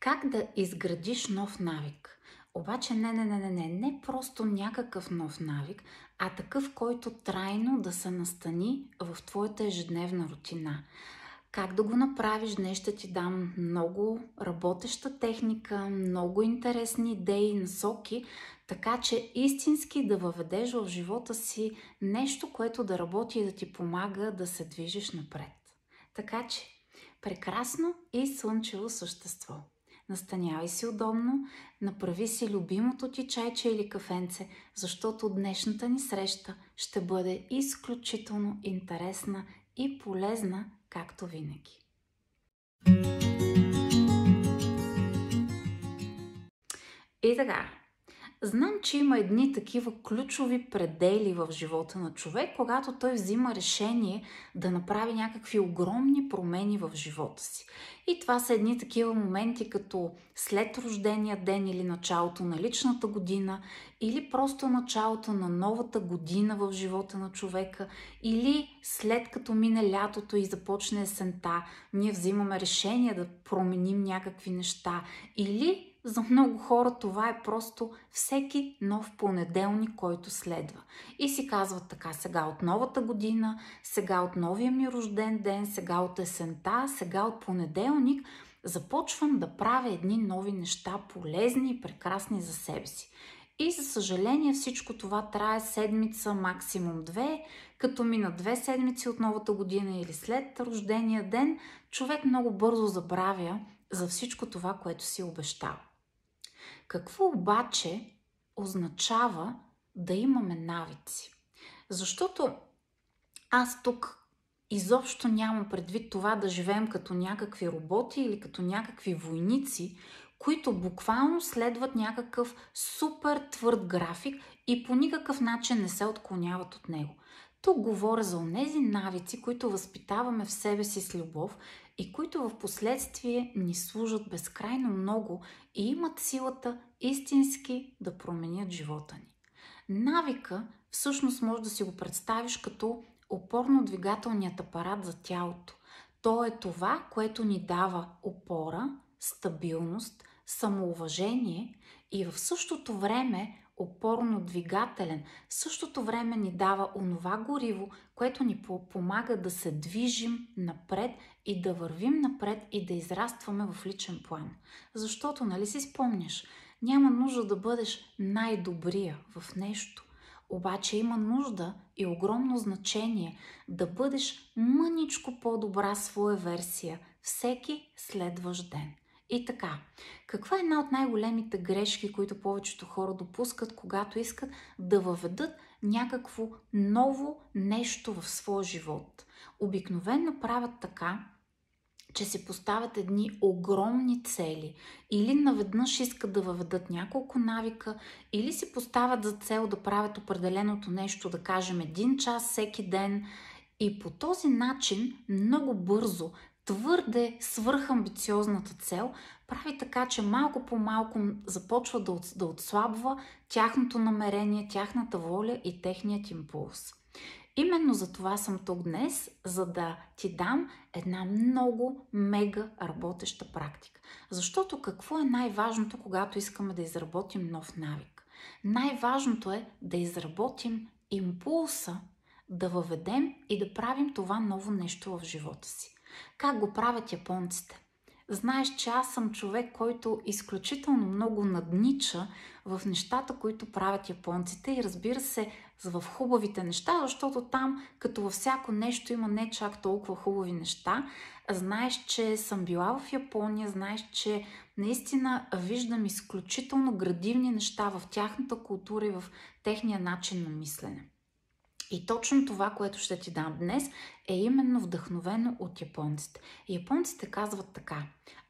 как да изградиш нов навик. Обаче не, не, не, не, не, не просто някакъв нов навик, а такъв, който трайно да се настани в твоята ежедневна рутина. Как да го направиш? Днес ще ти дам много работеща техника, много интересни идеи насоки, така че истински да въведеш в живота си нещо, което да работи и да ти помага да се движиш напред. Така че прекрасно и слънчево същество настанявай си удобно, направи си любимото ти чайче или кафенце, защото днешната ни среща ще бъде изключително интересна и полезна, както винаги. И така, Знам, че има едни такива ключови предели в живота на човек, когато той взима решение да направи някакви огромни промени в живота си. И това са едни такива моменти, като след рождения ден или началото на личната година, или просто началото на новата година в живота на човека, или след като мине лятото и започне есента, ние взимаме решение да променим някакви неща, или за много хора това е просто всеки нов понеделник, който следва. И си казват така, сега от новата година, сега от новия ми рожден ден, сега от есента, сега от понеделник, започвам да правя едни нови неща, полезни и прекрасни за себе си. И за съжаление всичко това трае седмица, максимум две, като мина две седмици от новата година или след рождения ден, човек много бързо забравя за всичко това, което си обещал. Какво обаче означава да имаме навици? Защото аз тук изобщо нямам предвид това да живеем като някакви роботи или като някакви войници, които буквално следват някакъв супер твърд график и по никакъв начин не се отклоняват от него. Тук говоря за онези навици, които възпитаваме в себе си с любов и които в последствие ни служат безкрайно много и имат силата истински да променят живота ни. Навика всъщност може да си го представиш като опорно-двигателният апарат за тялото. То е това, което ни дава опора, стабилност, самоуважение и в същото време опорно-двигателен, в същото време ни дава онова гориво, което ни помага да се движим напред и да вървим напред и да израстваме в личен план. Защото, нали си спомняш, няма нужда да бъдеш най-добрия в нещо. Обаче има нужда и огромно значение да бъдеш мъничко по-добра своя версия всеки следващ ден – и така, каква е една от най-големите грешки, които повечето хора допускат, когато искат да въведат някакво ново нещо в своя живот? Обикновенно правят така, че си поставят едни огромни цели. Или наведнъж искат да въведат няколко навика, или си поставят за цел да правят определеното нещо, да кажем един час всеки ден. И по този начин много бързо твърде свърхамбициозната цел прави така, че малко по малко започва да, да отслабва тяхното намерение, тяхната воля и техният импулс. Именно за това съм тук днес, за да ти дам една много мега работеща практика. Защото какво е най-важното, когато искаме да изработим нов навик? Най-важното е да изработим импулса да въведем и да правим това ново нещо в живота си. Как го правят японците? Знаеш, че аз съм човек, който изключително много наднича в нещата, които правят японците и разбира се в хубавите неща, защото там, като във всяко нещо, има не чак толкова хубави неща. Знаеш, че съм била в Япония, знаеш, че наистина виждам изключително градивни неща в тяхната култура и в техния начин на мислене. И точно това, което ще ти дам днес, е именно вдъхновено от японците. Японците казват така: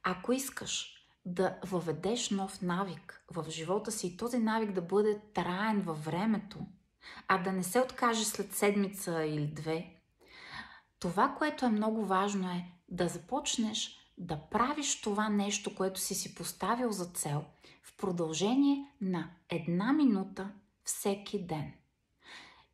ако искаш да въведеш нов навик в живота си и този навик да бъде траен във времето, а да не се откаже след седмица или две, това, което е много важно е да започнеш да правиш това нещо, което си си поставил за цел в продължение на една минута всеки ден.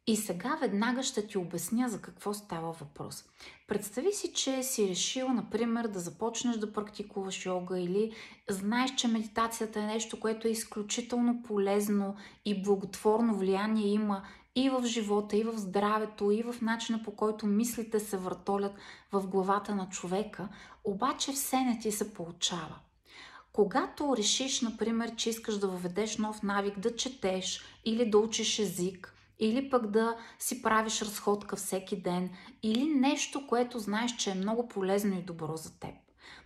И сега веднага ще ти обясня за какво става въпрос. Представи си, че си решил, например, да започнеш да практикуваш йога или знаеш, че медитацията е нещо, което е изключително полезно и благотворно влияние има и в живота, и в здравето, и в начина по който мислите се въртолят в главата на човека, обаче все не ти се получава. Когато решиш, например, че искаш да въведеш нов навик да четеш или да учиш език, или пък да си правиш разходка всеки ден, или нещо, което знаеш, че е много полезно и добро за теб.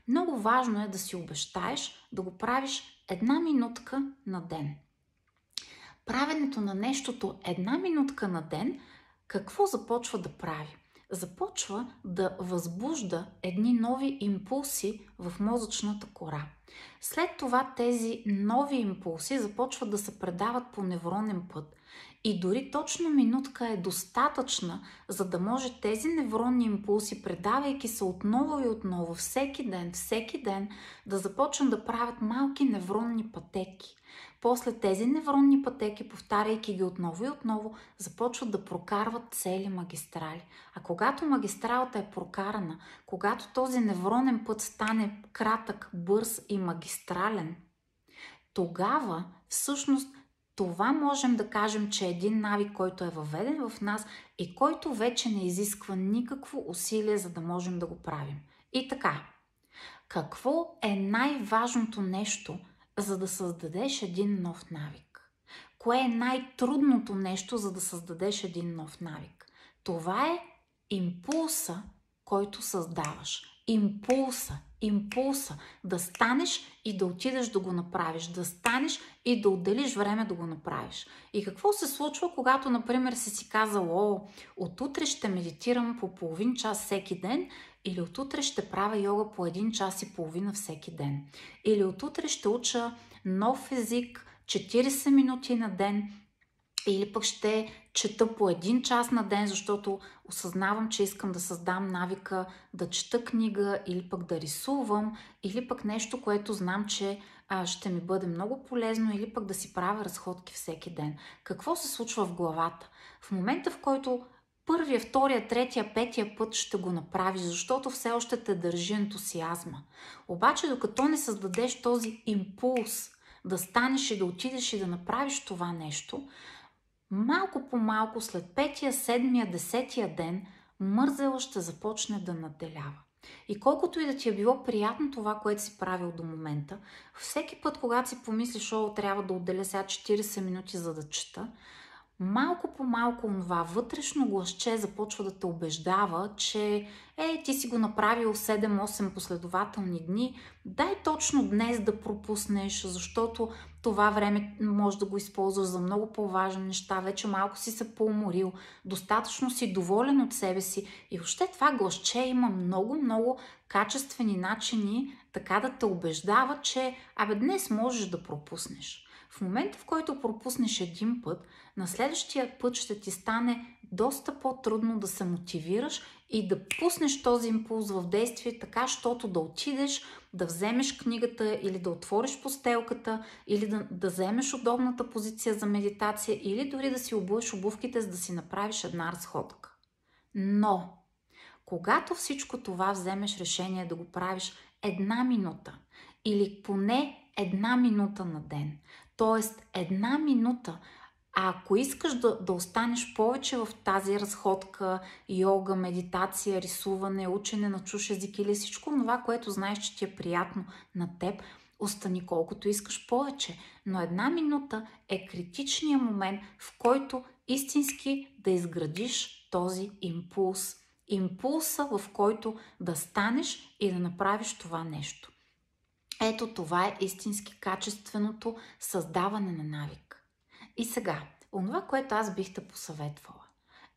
Много важно е да си обещаеш да го правиш една минутка на ден. Правенето на нещото една минутка на ден, какво започва да прави? Започва да възбужда едни нови импулси в мозъчната кора. След това тези нови импулси започват да се предават по невронен път и дори точно минутка е достатъчна, за да може тези невронни импулси, предавайки се отново и отново, всеки ден, всеки ден, да започнат да правят малки невронни пътеки. После тези невронни пътеки, повтаряйки ги отново и отново, започват да прокарват цели магистрали. А когато магистралата е прокарана, когато този невронен път стане кратък, бърз и магистрален, тогава всъщност това можем да кажем, че е един навик, който е въведен в нас и който вече не изисква никакво усилие, за да можем да го правим. И така, какво е най-важното нещо, за да създадеш един нов навик? Кое е най-трудното нещо, за да създадеш един нов навик? Това е импулса, който създаваш. Импулса, импулса да станеш и да отидеш да го направиш, да станеш и да отделиш време да го направиш. И какво се случва, когато, например, си си казал, о, отутре ще медитирам по половин час всеки ден или отутре ще правя йога по един час и половина всеки ден. Или отутре ще уча нов език 40 минути на ден или пък ще чета по един час на ден, защото осъзнавам, че искам да създам навика да чета книга или пък да рисувам, или пък нещо, което знам, че а, ще ми бъде много полезно, или пък да си правя разходки всеки ден. Какво се случва в главата? В момента, в който първия, втория, третия, петия път ще го направиш, защото все още те държи ентусиазма. Обаче, докато не създадеш този импулс да станеш и да отидеш и да направиш това нещо, Малко по малко, след петия, седмия, десетия ден, мързела ще започне да наделява. И колкото и да ти е било приятно това, което си правил до момента, всеки път, когато си помислиш, о, трябва да отделя сега 40 минути за да чета, малко по малко това вътрешно гласче започва да те убеждава, че е, ти си го направил 7-8 последователни дни, дай точно днес да пропуснеш, защото това време може да го използваш за много по-важни неща, вече малко си се поуморил, достатъчно си доволен от себе си и въобще това гласче има много-много качествени начини така да те убеждава, че абе днес можеш да пропуснеш. В момента, в който пропуснеш един път, на следващия път ще ти стане доста по-трудно да се мотивираш и да пуснеш този импулс в действие, така, щото да отидеш, да вземеш книгата или да отвориш постелката, или да, да вземеш удобната позиция за медитация, или дори да си обуеш обувките, за да си направиш една разходка. Но, когато всичко това вземеш решение да го правиш една минута или поне една минута на ден, Тоест, една минута. А ако искаш да, да останеш повече в тази разходка, йога, медитация, рисуване, учене на чуш език или всичко това, което знаеш, че ти е приятно на теб, остани колкото искаш повече. Но една минута е критичният момент, в който истински да изградиш този импулс. Импулса, в който да станеш и да направиш това нещо. Ето това е истински качественото създаване на навик. И сега, онова, което аз бих те посъветвала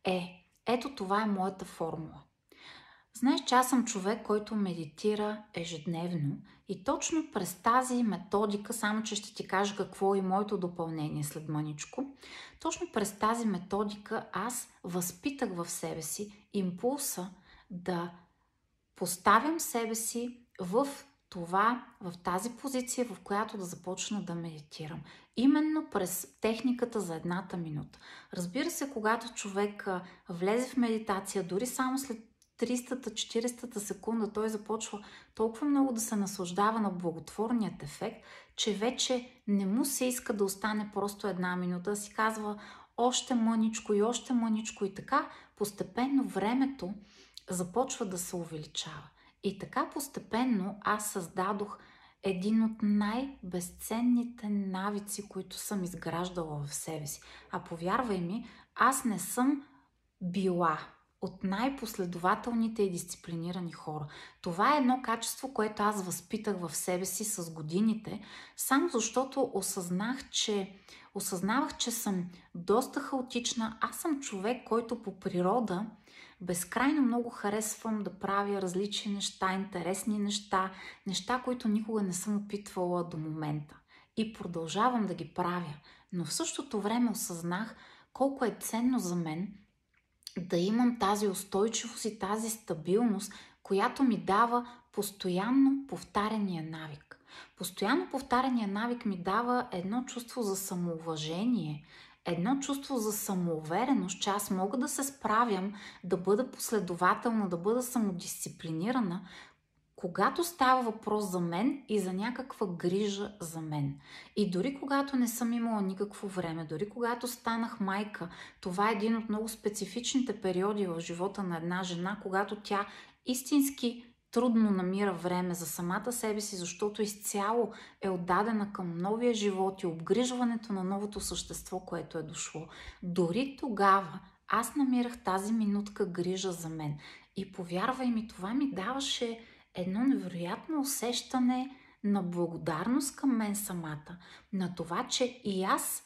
е, ето това е моята формула. Знаеш, че аз съм човек, който медитира ежедневно и точно през тази методика, само че ще ти кажа какво е и моето допълнение след мъничко, точно през тази методика аз възпитах в себе си импулса да поставям себе си в това в тази позиция, в която да започна да медитирам. Именно през техниката за едната минута. Разбира се, когато човек влезе в медитация, дори само след 300 400 40-та секунда, той започва толкова много да се наслаждава на благотворният ефект, че вече не му се иска да остане просто една минута, си казва още мъничко и още мъничко и така, постепенно времето започва да се увеличава. И така постепенно аз създадох един от най-безценните навици, които съм изграждала в себе си. А повярвай ми, аз не съм била от най-последователните и дисциплинирани хора. Това е едно качество, което аз възпитах в себе си с годините, само защото осъзнах, че осъзнавах, че съм доста хаотична. Аз съм човек, който по природа Безкрайно много харесвам да правя различни неща, интересни неща, неща, които никога не съм опитвала до момента. И продължавам да ги правя. Но в същото време осъзнах колко е ценно за мен да имам тази устойчивост и тази стабилност, която ми дава постоянно повтарения навик. Постоянно повтарения навик ми дава едно чувство за самоуважение, едно чувство за самоувереност, че аз мога да се справям, да бъда последователна, да бъда самодисциплинирана, когато става въпрос за мен и за някаква грижа за мен. И дори когато не съм имала никакво време, дори когато станах майка, това е един от много специфичните периоди в живота на една жена, когато тя истински трудно намира време за самата себе си, защото изцяло е отдадена към новия живот и обгрижването на новото същество, което е дошло. Дори тогава аз намирах тази минутка грижа за мен. И повярвай ми, това ми даваше едно невероятно усещане на благодарност към мен самата, на това, че и аз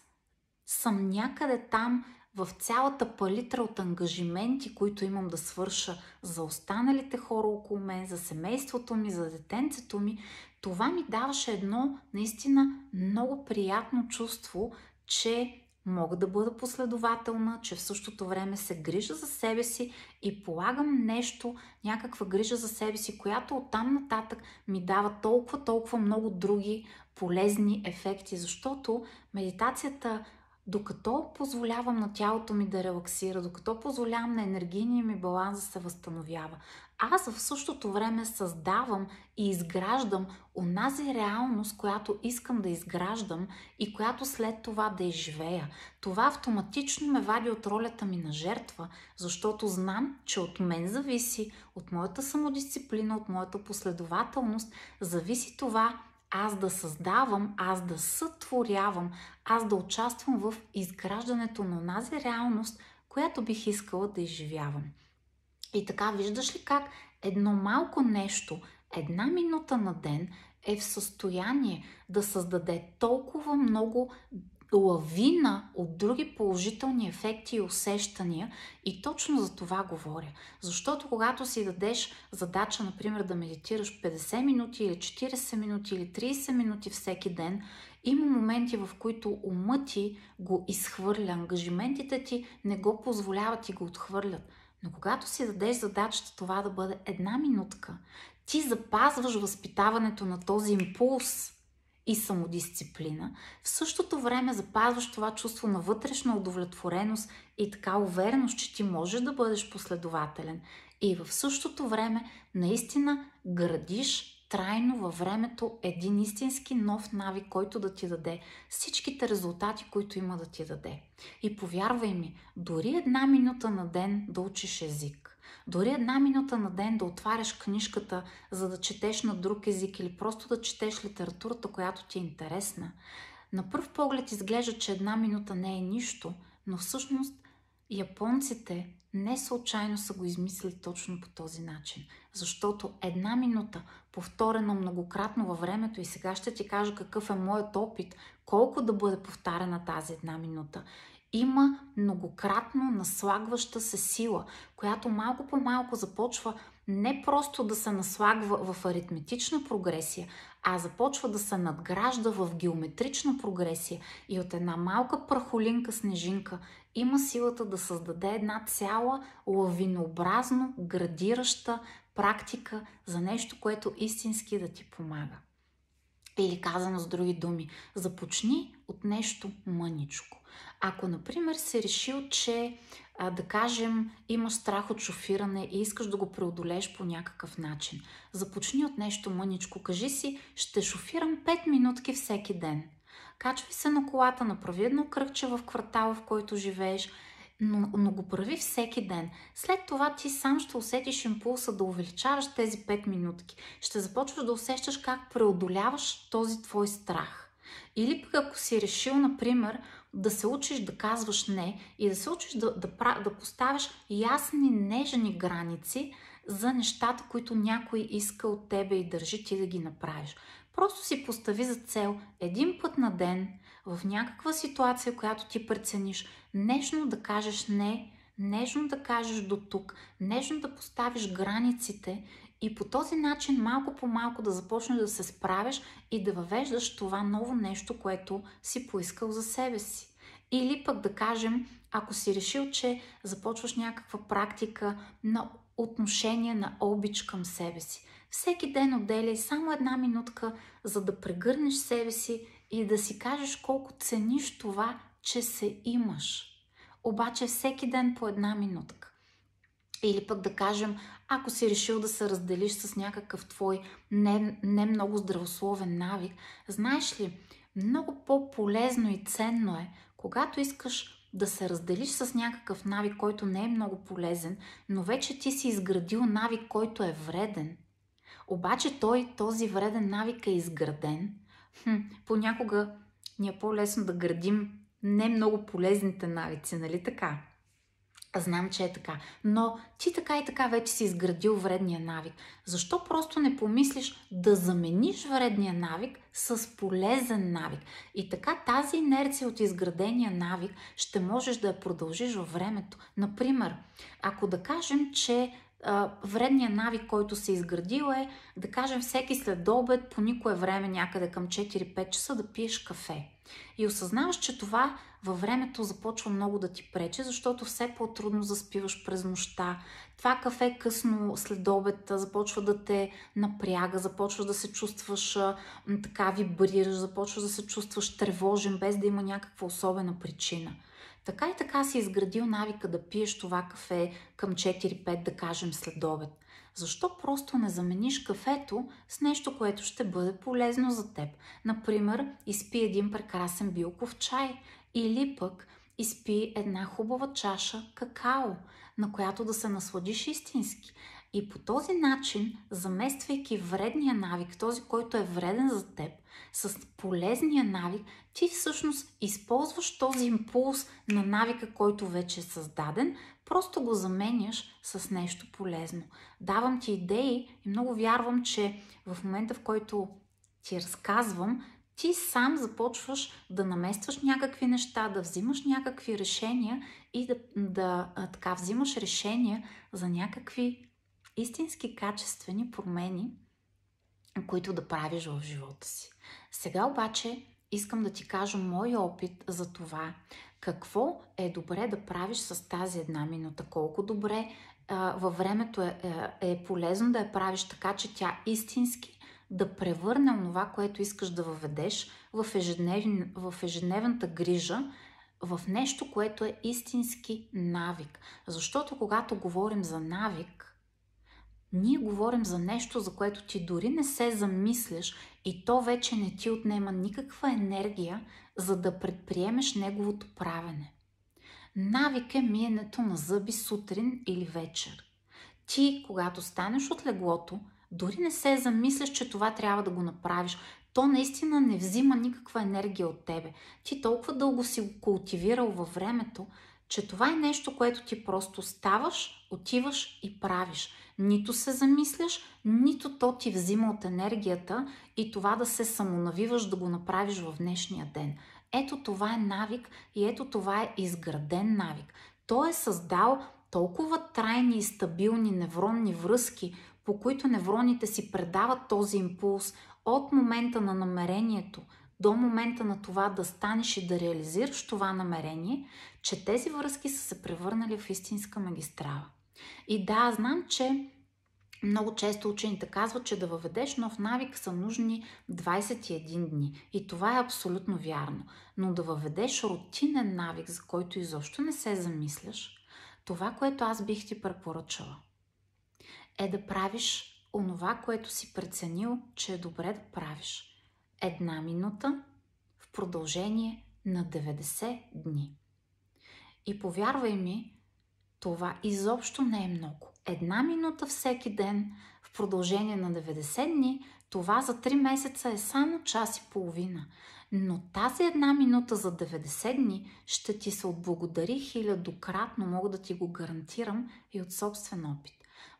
съм някъде там в цялата палитра от ангажименти, които имам да свърша за останалите хора около мен, за семейството ми, за детенцето ми, това ми даваше едно наистина много приятно чувство, че мога да бъда последователна, че в същото време се грижа за себе си и полагам нещо, някаква грижа за себе си, която оттам нататък ми дава толкова, толкова много други полезни ефекти, защото медитацията докато позволявам на тялото ми да релаксира, докато позволявам на енергийния ми баланс да се възстановява, аз в същото време създавам и изграждам онази реалност, която искам да изграждам и която след това да изживея. Това автоматично ме вади от ролята ми на жертва, защото знам, че от мен зависи, от моята самодисциплина, от моята последователност, зависи това аз да създавам, аз да сътворявам, аз да участвам в изграждането на тази реалност, която бих искала да изживявам. И така, виждаш ли как едно малко нещо, една минута на ден е в състояние да създаде толкова много лавина от други положителни ефекти и усещания. И точно за това говоря. Защото когато си дадеш задача, например, да медитираш 50 минути или 40 минути или 30 минути всеки ден, има моменти, в които умът ти го изхвърля, ангажиментите ти не го позволяват и го отхвърлят. Но когато си дадеш задачата това да бъде една минутка, ти запазваш възпитаването на този импулс – и самодисциплина, в същото време запазваш това чувство на вътрешна удовлетвореност и така увереност, че ти можеш да бъдеш последователен и в същото време наистина градиш трайно във времето един истински нов навик, който да ти даде всичките резултати, които има да ти даде. И повярвай ми, дори една минута на ден да учиш език – дори една минута на ден да отваряш книжката, за да четеш на друг език или просто да четеш литературата, която ти е интересна, на първ поглед изглежда, че една минута не е нищо, но всъщност японците не случайно са го измислили точно по този начин. Защото една минута, повторена многократно във времето, и сега ще ти кажа какъв е моят опит, колко да бъде повтарена тази една минута има многократно наслагваща се сила, която малко по малко започва не просто да се наслагва в аритметична прогресия, а започва да се надгражда в геометрична прогресия и от една малка прахолинка снежинка има силата да създаде една цяла лавинообразно градираща практика за нещо, което истински да ти помага. Или казано с други думи, започни от нещо мъничко. Ако, например, си решил, че а, да кажем, имаш страх от шофиране и искаш да го преодолееш по някакъв начин. Започни от нещо мъничко. Кажи си, ще шофирам 5 минутки всеки ден. Качвай се на колата, направи едно кръгче в квартала, в който живееш, но, но го прави всеки ден. След това ти сам ще усетиш импулса да увеличаваш тези 5 минутки. Ще започваш да усещаш как преодоляваш този твой страх. Или пък ако си решил, например, да се учиш да казваш не и да се учиш да, да, да поставяш ясни, нежни граници за нещата, които някой иска от тебе и държи ти да ги направиш. Просто си постави за цел един път на ден, в някаква ситуация, която ти прецениш, нежно да кажеш не, нежно да кажеш до тук, нежно да поставиш границите и по този начин малко по малко да започнеш да се справяш и да въвеждаш това ново нещо, което си поискал за себе си. Или пък да кажем, ако си решил, че започваш някаква практика на отношение на обич към себе си. Всеки ден отделяй само една минутка, за да прегърнеш себе си и да си кажеш колко цениш това, че се имаш. Обаче всеки ден по една минутка. Или пък да кажем, ако си решил да се разделиш с някакъв твой не, не много здравословен навик, знаеш ли, много по-полезно и ценно е, когато искаш да се разделиш с някакъв навик, който не е много полезен, но вече ти си изградил навик, който е вреден. Обаче той, този вреден навик е изграден. Хм, понякога ни е по-лесно да градим не много полезните навици, нали така? Знам, че е така. Но ти така и така вече си изградил вредния навик. Защо просто не помислиш да замениш вредния навик с полезен навик? И така тази инерция от изградения навик ще можеш да я продължиш във времето. Например, ако да кажем, че вредният навик, който се изградил е, да кажем, всеки след обед по никое време някъде към 4-5 часа да пиеш кафе. И осъзнаваш, че това във времето започва много да ти пречи, защото все по-трудно заспиваш през нощта. Това кафе късно след обед започва да те напряга, започва да се чувстваш така вибрираш, започва да се чувстваш тревожен, без да има някаква особена причина. Така и така си изградил навика да пиеш това кафе към 4-5, да кажем, след обед. Защо просто не замениш кафето с нещо, което ще бъде полезно за теб? Например, изпи един прекрасен билков чай или пък изпи една хубава чаша какао, на която да се насладиш истински. И по този начин, замествайки вредния навик, този, който е вреден за теб, с полезния навик, ти всъщност използваш този импулс на навика, който вече е създаден, просто го заменяш с нещо полезно. Давам ти идеи и много вярвам, че в момента, в който ти разказвам, ти сам започваш да наместваш някакви неща, да взимаш някакви решения и да, да така взимаш решения за някакви истински качествени промени, които да правиш в живота си. Сега обаче искам да ти кажа мой опит за това какво е добре да правиш с тази една минута, колко добре а, във времето е, е, е полезно да я правиш така, че тя истински да превърне онова, което искаш да въведеш в, ежедневен, в ежедневната грижа, в нещо, което е истински навик. Защото когато говорим за навик, ние говорим за нещо, за което ти дори не се замисляш и то вече не ти отнема никаква енергия, за да предприемеш неговото правене. Навик е миенето на зъби сутрин или вечер. Ти, когато станеш от леглото, дори не се замисляш, че това трябва да го направиш. То наистина не взима никаква енергия от тебе. Ти толкова дълго си го култивирал във времето, че това е нещо, което ти просто ставаш, отиваш и правиш. Нито се замисляш, нито то ти взима от енергията и това да се самонавиваш да го направиш в днешния ден. Ето това е навик и ето това е изграден навик. Той е създал толкова трайни и стабилни невронни връзки, по които невроните си предават този импулс от момента на намерението до момента на това да станеш и да реализираш това намерение, че тези връзки са се превърнали в истинска магистрала. И да, знам, че много често учените казват, че да въведеш нов навик са нужни 21 дни. И това е абсолютно вярно. Но да въведеш рутинен навик, за който изобщо не се замисляш, това, което аз бих ти препоръчала, е да правиш онова, което си преценил, че е добре да правиш една минута в продължение на 90 дни. И повярвай ми, това изобщо не е много. Една минута всеки ден в продължение на 90 дни, това за 3 месеца е само час и половина. Но тази една минута за 90 дни ще ти се отблагодари хилядократно, мога да ти го гарантирам и от собствен опит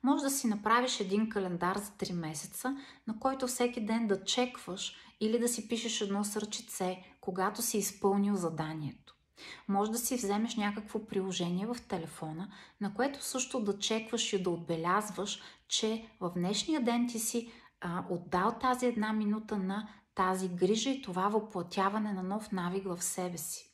може да си направиш един календар за 3 месеца, на който всеки ден да чекваш или да си пишеш едно сърчице, когато си изпълнил заданието. Може да си вземеш някакво приложение в телефона, на което също да чекваш и да отбелязваш, че в днешния ден ти си а, отдал тази една минута на тази грижа и това въплатяване на нов навик в себе си.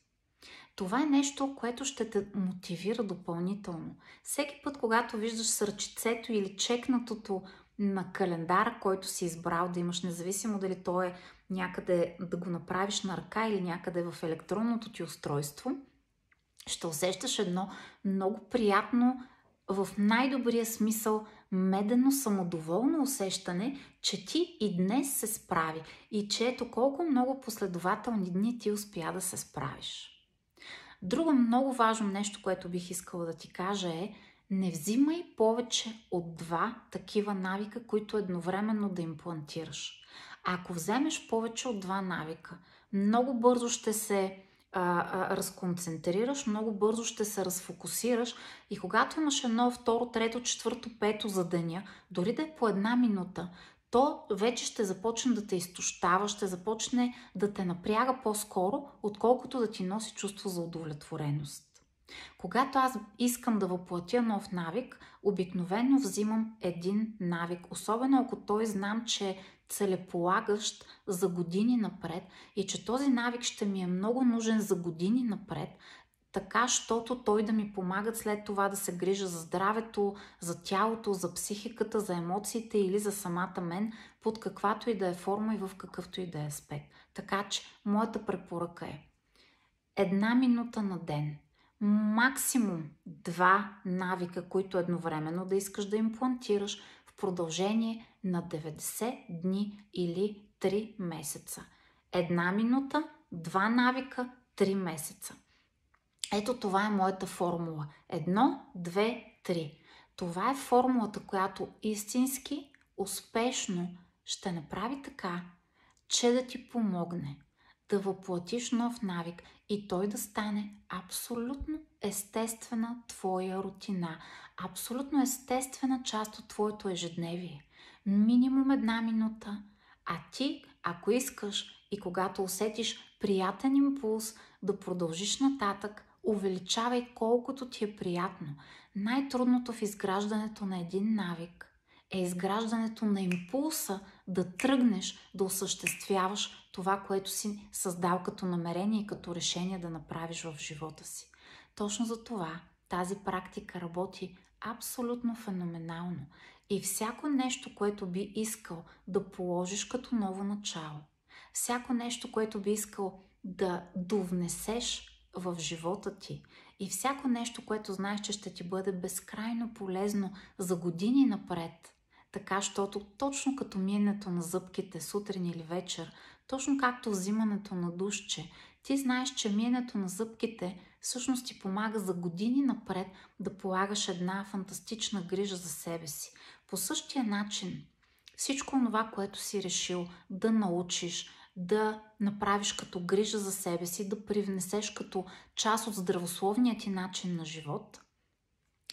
Това е нещо, което ще те мотивира допълнително. Всеки път, когато виждаш сърчицето или чекнатото на календара, който си избрал да имаш, независимо дали то е някъде да го направиш на ръка или някъде в електронното ти устройство, ще усещаш едно много приятно, в най-добрия смисъл, медено самодоволно усещане, че ти и днес се справи и че ето колко много последователни дни ти успя да се справиш. Друго много важно нещо, което бих искала да ти кажа е не взимай повече от два такива навика, които едновременно да имплантираш. Ако вземеш повече от два навика, много бързо ще се а, а, разконцентрираш, много бързо ще се разфокусираш и когато имаш едно, второ, трето, четвърто, пето за деня, дори да е по една минута, то вече ще започне да те изтощава, ще започне да те напряга по-скоро, отколкото да ти носи чувство за удовлетвореност. Когато аз искам да въплатя нов навик, обикновено взимам един навик, особено ако той знам, че е целеполагащ за години напред и че този навик ще ми е много нужен за години напред, така, щото той да ми помагат след това да се грижа за здравето, за тялото, за психиката, за емоциите или за самата мен, под каквато и да е форма и в какъвто и да е аспект. Така че, моята препоръка е една минута на ден, максимум два навика, които едновременно да искаш да имплантираш в продължение на 90 дни или 3 месеца. Една минута, два навика, 3 месеца. Ето това е моята формула. Едно, две, три. Това е формулата, която истински, успешно ще направи така, че да ти помогне да въплатиш нов навик и той да стане абсолютно естествена твоя рутина, абсолютно естествена част от твоето ежедневие. Минимум една минута, а ти, ако искаш и когато усетиш приятен импулс да продължиш нататък, Увеличавай колкото ти е приятно. Най-трудното в изграждането на един навик е изграждането на импулса да тръгнеш да осъществяваш това, което си създал като намерение и като решение да направиш в живота си. Точно за това тази практика работи абсолютно феноменално и всяко нещо, което би искал да положиш като ново начало, всяко нещо, което би искал да довнесеш в живота ти и всяко нещо, което знаеш, че ще ти бъде безкрайно полезно за години напред, така, щото точно като миенето на зъбките сутрин или вечер, точно както взимането на душче, ти знаеш, че миенето на зъбките всъщност ти помага за години напред да полагаш една фантастична грижа за себе си. По същия начин, всичко това, което си решил да научиш, да направиш като грижа за себе си, да привнесеш като част от здравословния ти начин на живот,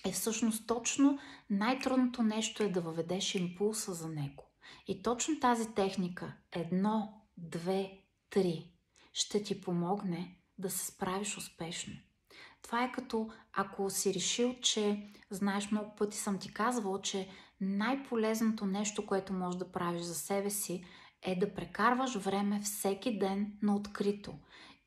е всъщност точно най-трудното нещо е да въведеш импулса за него. И точно тази техника, едно, две, три, ще ти помогне да се справиш успешно. Това е като ако си решил, че, знаеш, много пъти съм ти казвала, че най-полезното нещо, което можеш да правиш за себе си, е да прекарваш време всеки ден на открито.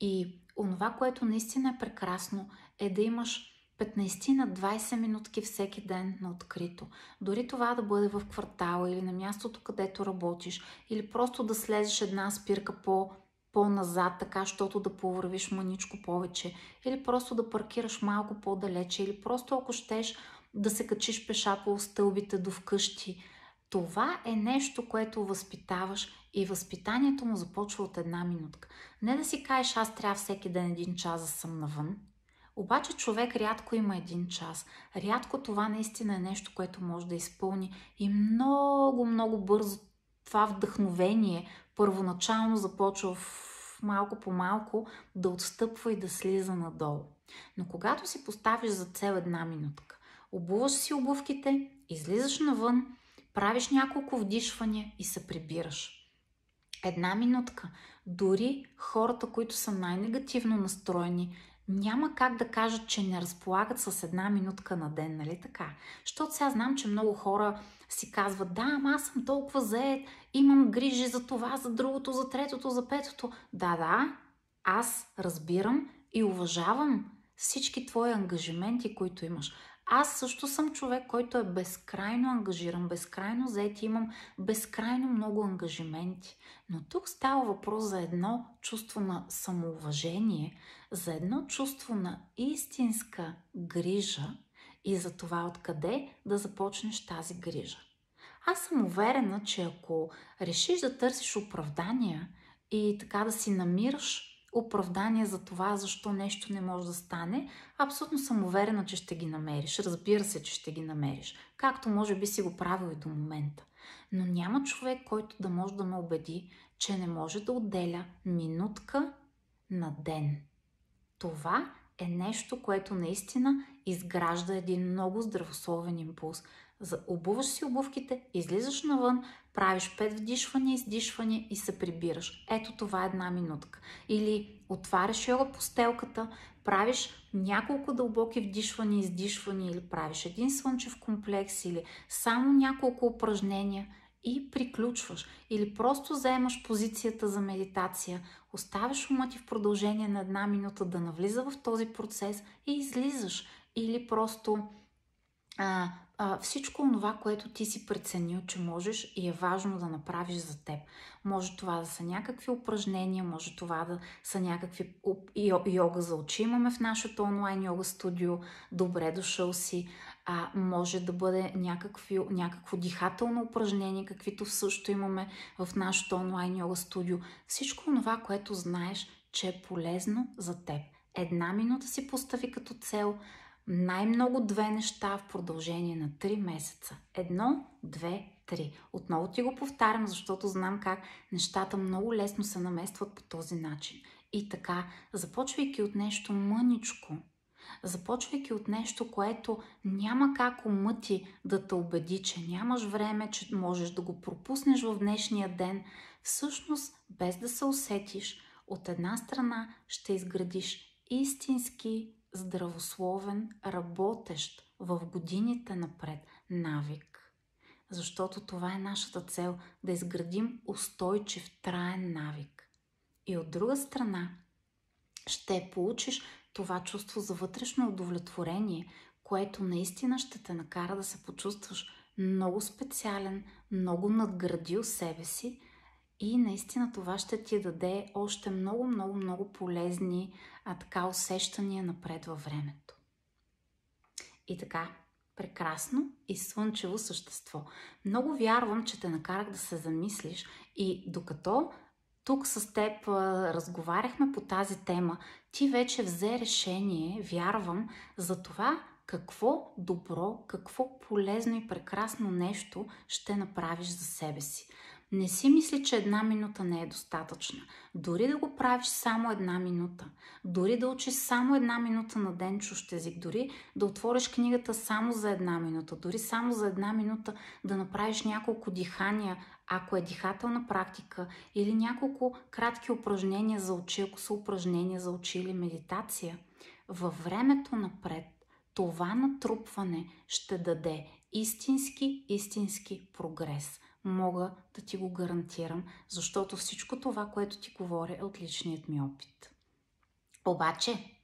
И онова, което наистина е прекрасно, е да имаш 15 на 20 минутки всеки ден на открито. Дори това да бъде в квартала или на мястото, където работиш, или просто да слезеш една спирка по по-назад, така, защото да повървиш маничко повече, или просто да паркираш малко по-далече, или просто ако щеш да се качиш пеша по стълбите до вкъщи. Това е нещо, което възпитаваш и възпитанието му започва от една минутка. Не да си кажеш, аз трябва всеки ден един час да съм навън, обаче човек рядко има един час. Рядко това наистина е нещо, което може да изпълни и много, много бързо това вдъхновение първоначално започва в малко по малко да отстъпва и да слиза надолу. Но когато си поставиш за цел една минутка, обуваш си обувките, излизаш навън, правиш няколко вдишвания и се прибираш. Една минутка. Дори хората, които са най-негативно настроени, няма как да кажат, че не разполагат с една минутка на ден, нали така? Защото сега знам, че много хора си казват, да, ама аз съм толкова заед, имам грижи за това, за другото, за третото, за петото. Да, да, аз разбирам и уважавам всички твои ангажименти, които имаш. Аз също съм човек, който е безкрайно ангажиран, безкрайно заед имам безкрайно много ангажименти. Но тук става въпрос за едно чувство на самоуважение, за едно чувство на истинска грижа и за това откъде да започнеш тази грижа. Аз съм уверена, че ако решиш да търсиш оправдания и така да си намираш оправдания за това, защо нещо не може да стане, абсолютно съм уверена, че ще ги намериш. Разбира се, че ще ги намериш. Както може би си го правил и до момента. Но няма човек, който да може да ме убеди, че не може да отделя минутка на ден. Това е нещо, което наистина изгражда един много здравословен импулс. Обуваш си обувките, излизаш навън, Правиш 5 вдишвания, издишване и се прибираш. Ето това е една минутка. Или отваряш йога постелката, правиш няколко дълбоки вдишвания, издишвания или правиш един слънчев комплекс или само няколко упражнения и приключваш. Или просто заемаш позицията за медитация, оставяш ума ти в продължение на една минута да навлиза в този процес и излизаш. Или просто а, а, всичко това, което ти си преценил, че можеш и е важно да направиш за теб. Може това да са някакви упражнения, може това да са някакви йога за очи. Имаме в нашето онлайн йога студио. Добре дошъл си. А, може да бъде някакви, някакво дихателно упражнение, каквито също имаме в нашето онлайн йога студио. Всичко това, което знаеш, че е полезно за теб. Една минута си постави като цел – най-много две неща в продължение на 3 месеца. Едно, две, три. Отново ти го повтарям, защото знам как нещата много лесно се наместват по този начин. И така, започвайки от нещо мъничко, започвайки от нещо, което няма как умъти да те убеди, че нямаш време, че можеш да го пропуснеш в днешния ден, всъщност, без да се усетиш, от една страна ще изградиш истински здравословен, работещ в годините напред навик. Защото това е нашата цел да изградим устойчив, траен навик. И от друга страна, ще получиш това чувство за вътрешно удовлетворение, което наистина ще те накара да се почувстваш много специален, много надградил себе си и наистина това ще ти даде още много, много, много полезни а, така усещания напред във времето. И така, прекрасно и слънчево същество. Много вярвам, че те накарах да се замислиш и докато тук с теб а, разговаряхме по тази тема, ти вече взе решение, вярвам, за това какво добро, какво полезно и прекрасно нещо ще направиш за себе си. Не си мисли, че една минута не е достатъчна. Дори да го правиш само една минута, дори да учиш само една минута на ден чущ език, дори да отвориш книгата само за една минута, дори само за една минута да направиш няколко дихания, ако е дихателна практика, или няколко кратки упражнения за очи, ако са упражнения за очи или медитация, във времето напред това натрупване ще даде истински, истински прогрес мога да ти го гарантирам, защото всичко това, което ти говоря, е от личният ми опит. Обаче,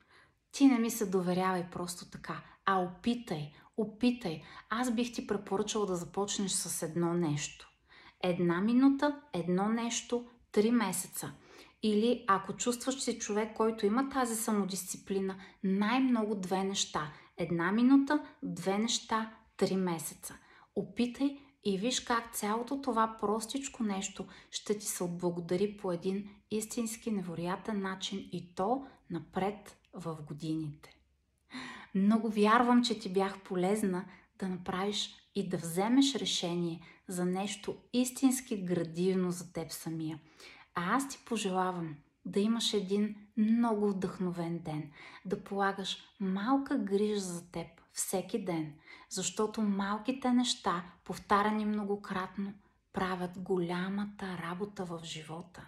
ти не ми се доверявай просто така, а опитай, опитай. Аз бих ти препоръчал да започнеш с едно нещо. Една минута, едно нещо, три месеца. Или ако чувстваш, си човек, който има тази самодисциплина, най-много две неща. Една минута, две неща, три месеца. Опитай и виж как цялото това простичко нещо ще ти се отблагодари по един истински невероятен начин и то напред в годините. Много вярвам, че ти бях полезна да направиш и да вземеш решение за нещо истински градивно за теб самия. А аз ти пожелавам да имаш един много вдъхновен ден, да полагаш малка грижа за теб, всеки ден, защото малките неща, повтарани многократно, правят голямата работа в живота.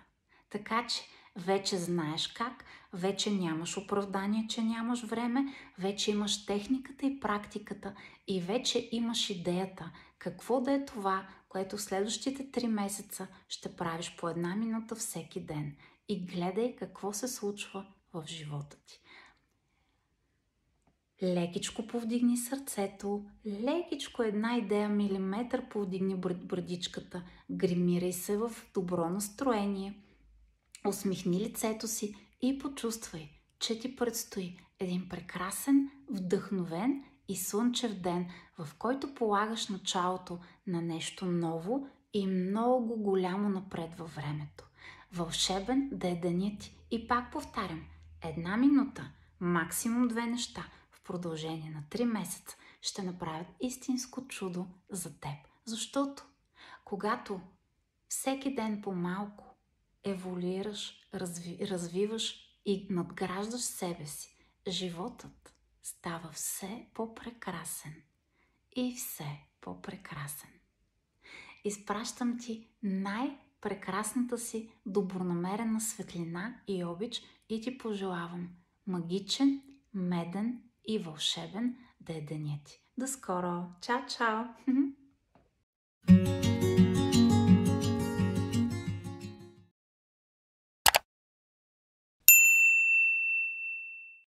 Така че вече знаеш как, вече нямаш оправдание, че нямаш време, вече имаш техниката и практиката и вече имаш идеята какво да е това, което в следващите три месеца ще правиш по една минута всеки ден. И гледай какво се случва в живота ти лекичко повдигни сърцето, лекичко една идея, милиметър повдигни брадичката, гримирай се в добро настроение, усмихни лицето си и почувствай, че ти предстои един прекрасен, вдъхновен и слънчев ден, в който полагаш началото на нещо ново и много голямо напред във времето. Вълшебен да е денят ти. И пак повтарям, една минута, максимум две неща – продължение на 3 месеца ще направят истинско чудо за теб. Защото когато всеки ден по-малко еволюираш, разви, развиваш и надграждаш себе си, животът става все по-прекрасен и все по-прекрасен. Изпращам ти най-прекрасната си добронамерена светлина и обич и ти пожелавам магичен, меден и вълшебен да е денят ти. До скоро! Чао, чао!